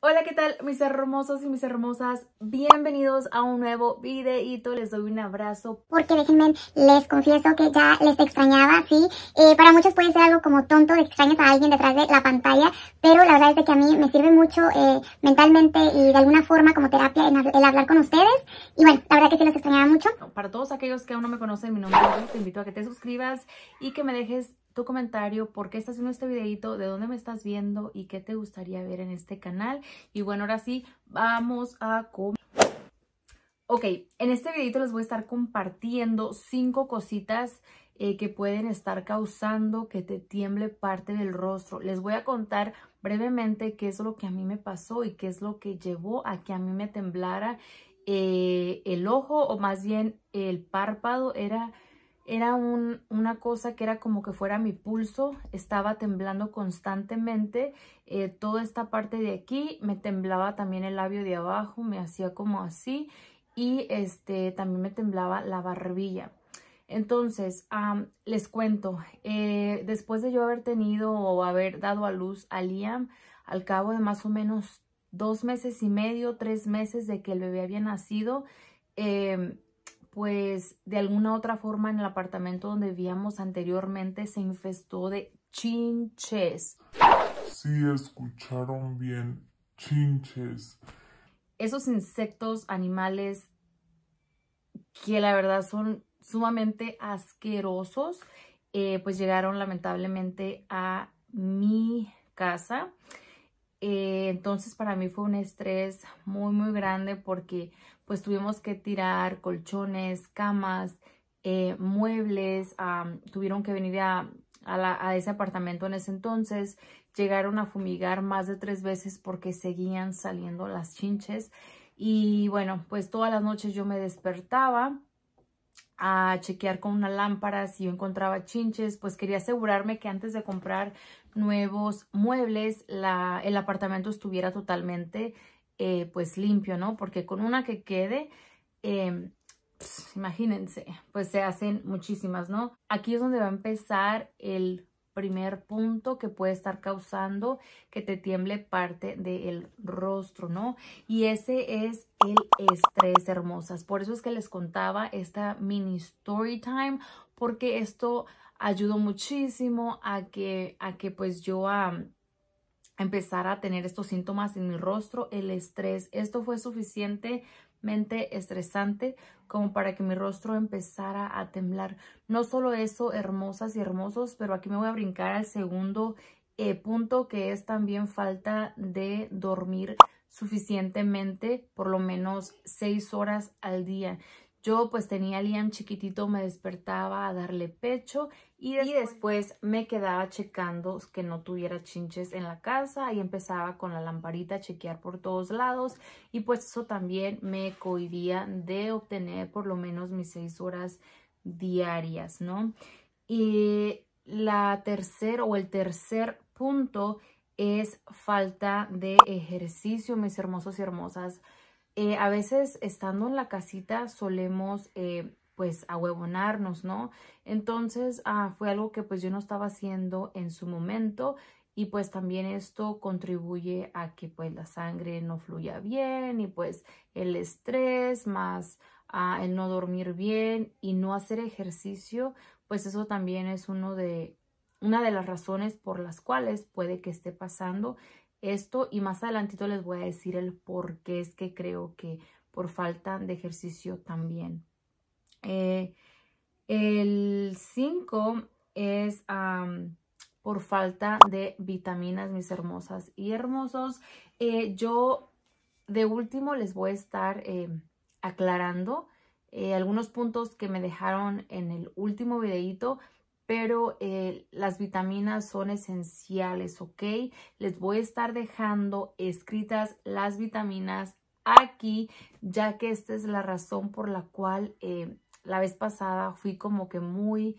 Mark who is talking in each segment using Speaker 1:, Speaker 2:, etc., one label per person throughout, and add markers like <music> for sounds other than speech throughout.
Speaker 1: Hola, ¿qué tal mis hermosos y mis hermosas? Bienvenidos a un nuevo videito, les doy un abrazo. Porque déjenme, les confieso que ya les extrañaba, ¿sí? Eh, para muchos puede ser algo como tonto, extrañas a alguien detrás de la pantalla, pero la verdad es que a mí me sirve mucho eh, mentalmente y de alguna forma como terapia el hablar con ustedes. Y bueno, la verdad que sí los extrañaba mucho. Para todos aquellos que aún no me conocen, mi nombre es te invito a que te suscribas y que me dejes tu comentario, por qué estás haciendo este videito, de dónde me estás viendo y qué te gustaría ver en este canal. Y bueno, ahora sí, vamos a comer. Ok, en este videito les voy a estar compartiendo cinco cositas eh, que pueden estar causando que te tiemble parte del rostro. Les voy a contar brevemente qué es lo que a mí me pasó y qué es lo que llevó a que a mí me temblara eh, el ojo o más bien el párpado. Era era una cosa que era como que fuera mi pulso, estaba temblando constantemente, eh, toda esta parte de aquí, me temblaba también el labio de abajo, me hacía como así y este también me temblaba la barbilla. Entonces, les cuento, eh, después de yo haber tenido o haber dado a luz a Liam, al cabo de más o menos dos meses y medio, tres meses de que el bebé había nacido, em, pues de alguna otra forma en el apartamento donde vivíamos anteriormente se infestó de chinches. Sí, escucharon bien, chinches. Esos insectos, animales, que la verdad son sumamente asquerosos, eh, pues llegaron lamentablemente a mi casa. Eh, entonces para mí fue un estrés muy, muy grande porque pues tuvimos que tirar colchones, camas, eh, muebles, tuvieron que venir a, a, ese apartamento en ese entonces, llegaron a fumigar más de tres veces porque seguían saliendo las chinches y bueno, pues todas las noches yo me despertaba a chequear con una lámpara si yo encontraba chinches, pues quería asegurarme que antes de comprar nuevos muebles la, el apartamento estuviera totalmente eh, pues limpio, ¿no? Porque con una que quede, em, imagínense, pues se hacen muchísimas, ¿no? Aquí es donde va a empezar el primer punto que puede estar causando que te tiemble parte del rostro, ¿no? Y ese es el estrés, hermosas. Por eso es que les contaba esta mini story time, porque esto ayudó muchísimo a que, a que pues yo... a empezar a tener estos síntomas en mi rostro, el estrés. Esto fue suficientemente estresante como para que mi rostro empezara a temblar. No solo eso, hermosas y hermosos, pero aquí me voy a brincar al segundo eh, punto que es también falta de dormir suficientemente, por lo menos seis horas al día. Yo pues tenía a Liam chiquitito, me despertaba a darle pecho y después, me quedaba checando que no tuviera chinches en la casa y empezaba con la lamparita a chequear por todos lados y pues eso también me cohibía de obtener por lo menos mis seis horas diarias, ¿no? Y la tercera o el tercer punto es falta de ejercicio, mis hermosos y hermosas. Eh, a veces estando en la casita solemos... Eh, pues ahuevonarnos, ¿no? Entonces ah, fue algo que pues yo no estaba haciendo en su momento y pues también esto contribuye a que pues la sangre no fluya bien y pues el estrés más ah, el no dormir bien y no hacer ejercicio, pues eso también es uno de, una de las razones por las cuales puede que esté pasando esto y más adelantito les voy a decir el por qué es que creo que por falta de ejercicio también. Eh, el 5 es por falta de vitaminas, mis hermosas y hermosos. Eh, yo de último les voy a estar eh, aclarando algunos puntos que me dejaron en el último videito pero las vitaminas son esenciales, ¿ok? Les voy a estar dejando escritas las vitaminas aquí, ya que esta es la razón por la cual la vez pasada fui como que muy,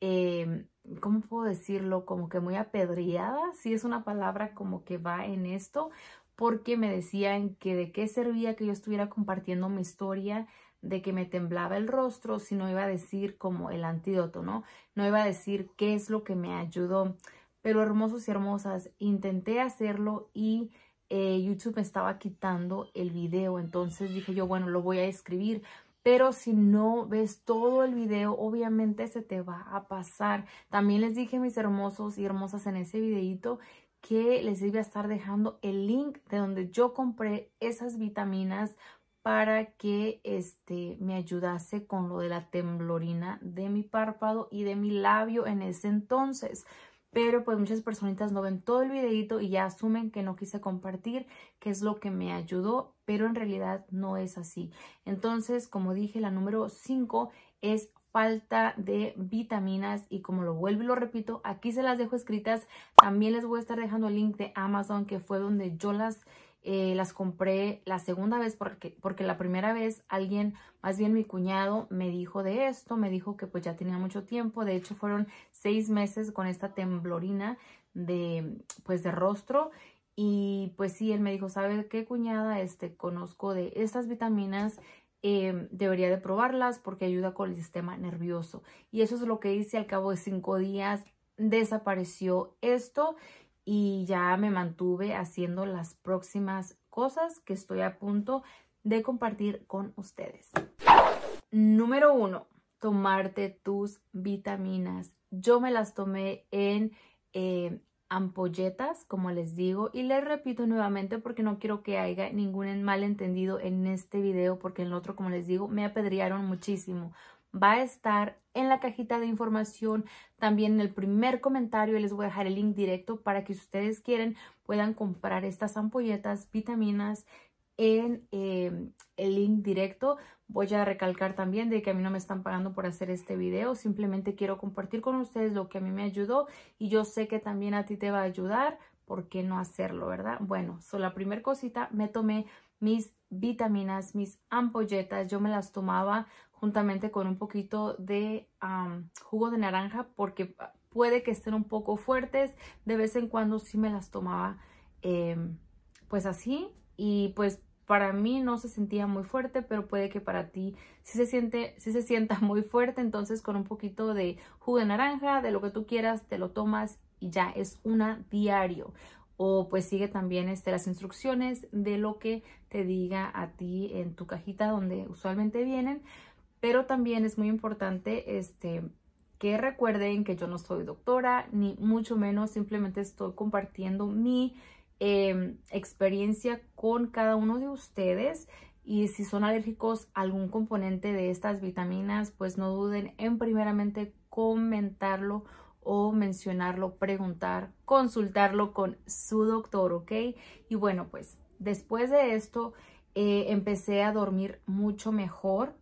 Speaker 1: eh, ¿cómo puedo decirlo? Como que muy apedreada, si es una palabra como que va en esto, porque me decían que de qué servía que yo estuviera compartiendo mi historia de que me temblaba el rostro, si no iba a decir como el antídoto, ¿no? No iba a decir qué es lo que me ayudó. Pero hermosos y hermosas, intenté hacerlo y eh, YouTube me estaba quitando el video. Entonces dije yo, bueno, lo voy a escribir pero si no ves todo el video, obviamente se te va a pasar. También les dije, mis hermosos y hermosas, en ese videito que les iba a estar dejando el link de donde yo compré esas vitaminas para que este me ayudase con lo de la temblorina de mi párpado y de mi labio en ese entonces pero pues muchas personitas no ven todo el videito y ya asumen que no quise compartir, que es lo que me ayudó, pero en realidad no es así. Entonces, como dije, la número 5 es falta de vitaminas y como lo vuelvo y lo repito, aquí se las dejo escritas. También les voy a estar dejando el link de Amazon que fue donde yo las eh, las compré la segunda vez porque, porque la primera vez alguien, más bien mi cuñado, me dijo de esto, me dijo que pues ya tenía mucho tiempo, de hecho fueron seis meses con esta temblorina de pues de rostro y pues sí, él me dijo, ¿sabe qué cuñada? Este, conozco de estas vitaminas, eh, debería de probarlas porque ayuda con el sistema nervioso. Y eso es lo que hice al cabo de cinco días, desapareció esto y ya me mantuve haciendo las próximas cosas que estoy a punto de compartir con ustedes. Número uno, tomarte tus vitaminas. Yo me las tomé en eh, ampolletas, como les digo, y les repito nuevamente porque no quiero que haya ningún malentendido en este video, porque en el otro, como les digo, me apedrearon muchísimo va a estar en la cajita de información, también en el primer comentario les voy a dejar el link directo para que si ustedes quieren puedan comprar estas ampolletas, vitaminas en em, el link directo. Voy a recalcar también de que a mí no me están pagando por hacer este video, simplemente quiero compartir con ustedes lo que a mí me ayudó y yo sé que también a ti te va a ayudar, ¿por qué no hacerlo, verdad? Bueno, solo la primera cosita me tomé mis vitaminas, mis ampolletas, yo me las tomaba juntamente con un poquito de jugo de naranja porque puede que estén un poco fuertes, de vez en cuando sí me las tomaba em, pues así y pues para mí no se sentía muy fuerte, pero puede que para ti si se, siente, sí se sienta <laughs> muy fuerte, entonces con un poquito de jugo de naranja, de lo que tú quieras, te lo tomas y ya es una diario o pues sigue también este, las instrucciones de lo que te diga a ti en tu cajita donde usualmente vienen. Pero también es muy importante este, que recuerden que yo no soy doctora, ni mucho menos, simplemente estoy compartiendo mi em, experiencia con cada uno de ustedes. Y si son alérgicos a algún componente de estas vitaminas, pues no duden en primeramente comentarlo o mencionarlo, preguntar, consultarlo con su doctor, ¿ok? Y bueno, pues después de esto eh, empecé a dormir mucho mejor,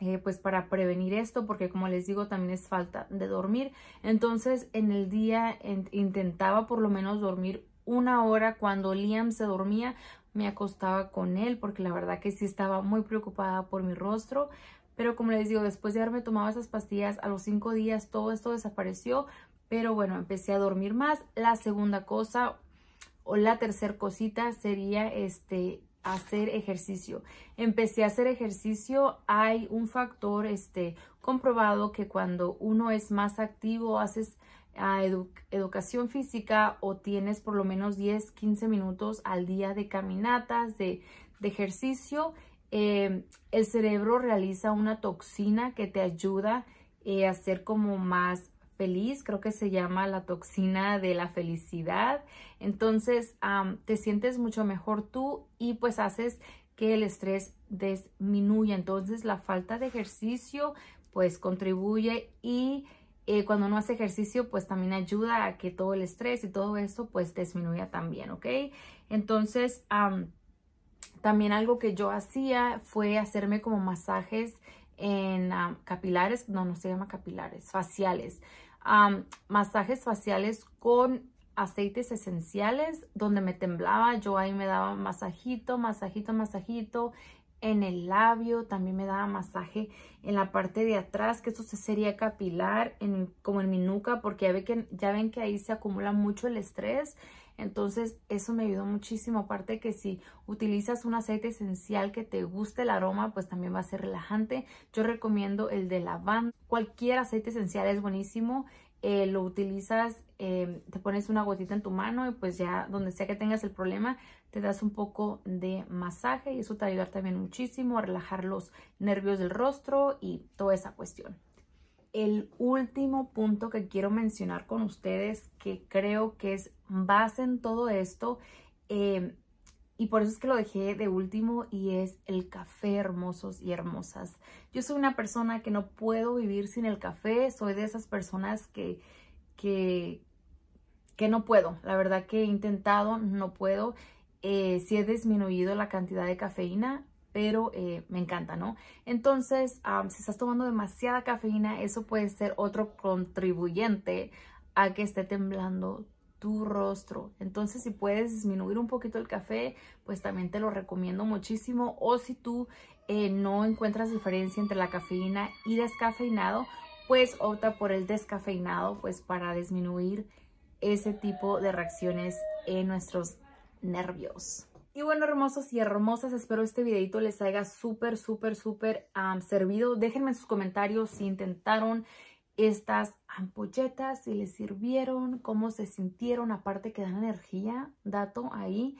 Speaker 1: eh, pues para prevenir esto, porque como les digo, también es falta de dormir. Entonces en el día intentaba por lo menos dormir una hora cuando Liam se dormía, me acostaba con él porque la verdad que sí estaba muy preocupada por mi rostro, pero como les digo, después de haberme tomado esas pastillas, a los cinco días todo esto desapareció. Pero bueno, empecé a dormir más. La segunda cosa o la tercera cosita sería este hacer ejercicio. Empecé a hacer ejercicio. Hay un factor este, comprobado que cuando uno es más activo, haces a ah, educación física o tienes por lo menos 10, 15 minutos al día de caminatas, de ejercicio, eh, el cerebro realiza una toxina que te ayuda eh, a ser como más feliz, creo que se llama la toxina de la felicidad. Entonces te sientes mucho mejor tú y pues haces que el estrés disminuya. Entonces la falta de ejercicio pues contribuye y eh, cuando no hace ejercicio pues también ayuda a que todo el estrés y todo eso pues disminuya también, ¿ok? Entonces también algo que yo hacía fue hacerme como masajes en ah, capilares, no, no se llama capilares, faciales. masajes faciales con aceites esenciales donde me temblaba. Yo ahí me daba masajito, masajito, masajito en el labio. También me daba masaje en la parte de atrás, que eso sería capilar, como en mi nuca, porque ya, ve que, ya ven que ahí se acumula mucho el estrés entonces eso me ayudó muchísimo. Aparte que si utilizas un aceite esencial que te guste el aroma, pues también va a ser relajante. Yo recomiendo el de lavanda. Cualquier aceite esencial es buenísimo. Eh, lo utilizas, eh, te pones una gotita en tu mano y pues ya donde sea que tengas el problema, te das un poco de masaje y eso te ayuda ayudar también muchísimo a relajar los nervios del rostro y toda esa cuestión el último punto que quiero mencionar con ustedes, que creo que es base en todo esto, eh, y por eso es que lo dejé de último, y es el café, hermosos y hermosas. Yo soy una persona que no puedo vivir sin el café, soy de esas personas que, que, no puedo, la verdad que he intentado, no puedo. Eh, si he disminuido la cantidad de cafeína, pero eh, me encanta, ¿no? Entonces, si estás tomando demasiada cafeína, eso puede ser otro contribuyente a que esté temblando tu rostro. Entonces, si puedes disminuir un poquito el café, pues también te lo recomiendo muchísimo. O si tú eh, no encuentras diferencia entre la cafeína y descafeinado, pues opta por el descafeinado, pues para disminuir ese tipo de reacciones en nuestros nervios. Y bueno, hermosos y hermosas, espero este videito les haya súper, súper, súper servido. Déjenme en sus comentarios si intentaron estas ampolletas, si les sirvieron, cómo se sintieron, aparte que dan energía, dato ahí.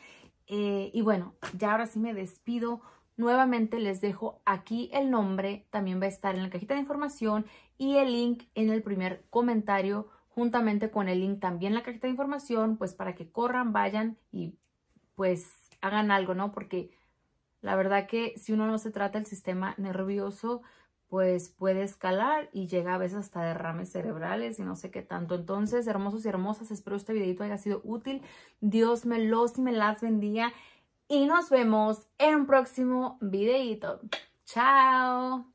Speaker 1: Eh, y bueno, ya ahora sí me despido. Nuevamente les dejo aquí el nombre, también va a estar en la cajita de información y el link en el primer comentario, juntamente con el link también en la cajita de información, pues para que corran, vayan y pues hagan algo, ¿no? Porque la verdad que si uno no se trata el sistema nervioso, pues puede escalar y llega a veces hasta derrames cerebrales y no sé qué tanto. Entonces, hermosos y hermosas, espero este videito haya sido útil. Dios me los y me las bendiga. Y nos vemos en un próximo videito. Chao.